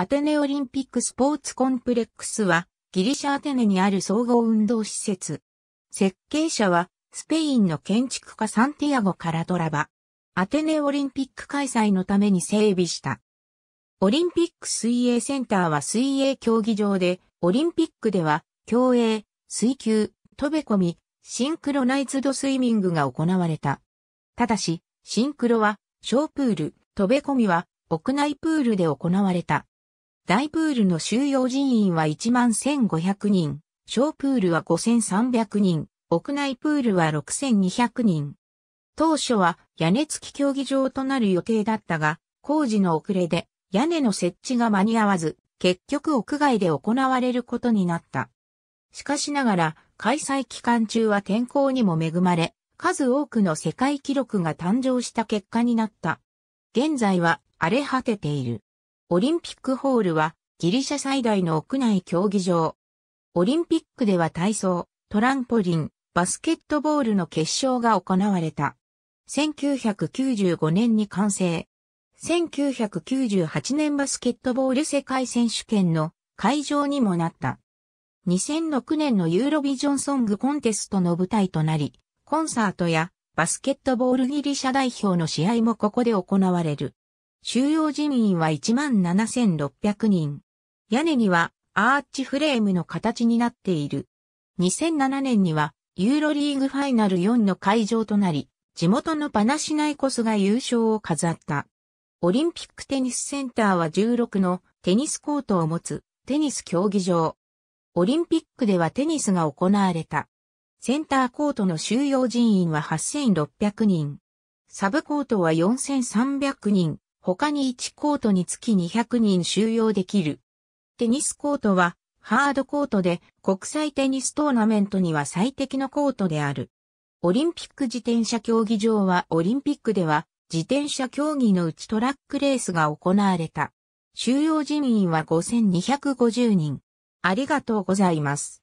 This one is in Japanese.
アテネオリンピックスポーツコンプレックスは、ギリシャアテネにある総合運動施設。設計者は、スペインの建築家サンティアゴ・カラトラバ。アテネオリンピック開催のために整備した。オリンピック水泳センターは水泳競技場で、オリンピックでは、競泳、水球、飛べ込み、シンクロナイズドスイミングが行われた。ただし、シンクロは、小プール、飛べ込みは、屋内プールで行われた。大プールの収容人員は11,500人、小プールは5,300人、屋内プールは6,200人。当初は屋根付き競技場となる予定だったが、工事の遅れで屋根の設置が間に合わず、結局屋外で行われることになった。しかしながら、開催期間中は天候にも恵まれ、数多くの世界記録が誕生した結果になった。現在は荒れ果てている。オリンピックホールはギリシャ最大の屋内競技場。オリンピックでは体操、トランポリン、バスケットボールの決勝が行われた。1995年に完成。1998年バスケットボール世界選手権の会場にもなった。2006年のユーロビジョンソングコンテストの舞台となり、コンサートやバスケットボールギリシャ代表の試合もここで行われる。収容人員は17,600人。屋根にはアーチフレームの形になっている。2007年にはユーロリーグファイナル4の会場となり、地元のパナシナイコスが優勝を飾った。オリンピックテニスセンターは16のテニスコートを持つテニス競技場。オリンピックではテニスが行われた。センターコートの収容人員は8600人。サブコートは4300人。他に1コートにつき200人収容できる。テニスコートは、ハードコートで国際テニストーナメントには最適のコートである。オリンピック自転車競技場はオリンピックでは自転車競技のうちトラックレースが行われた。収容人員は5250人。ありがとうございます。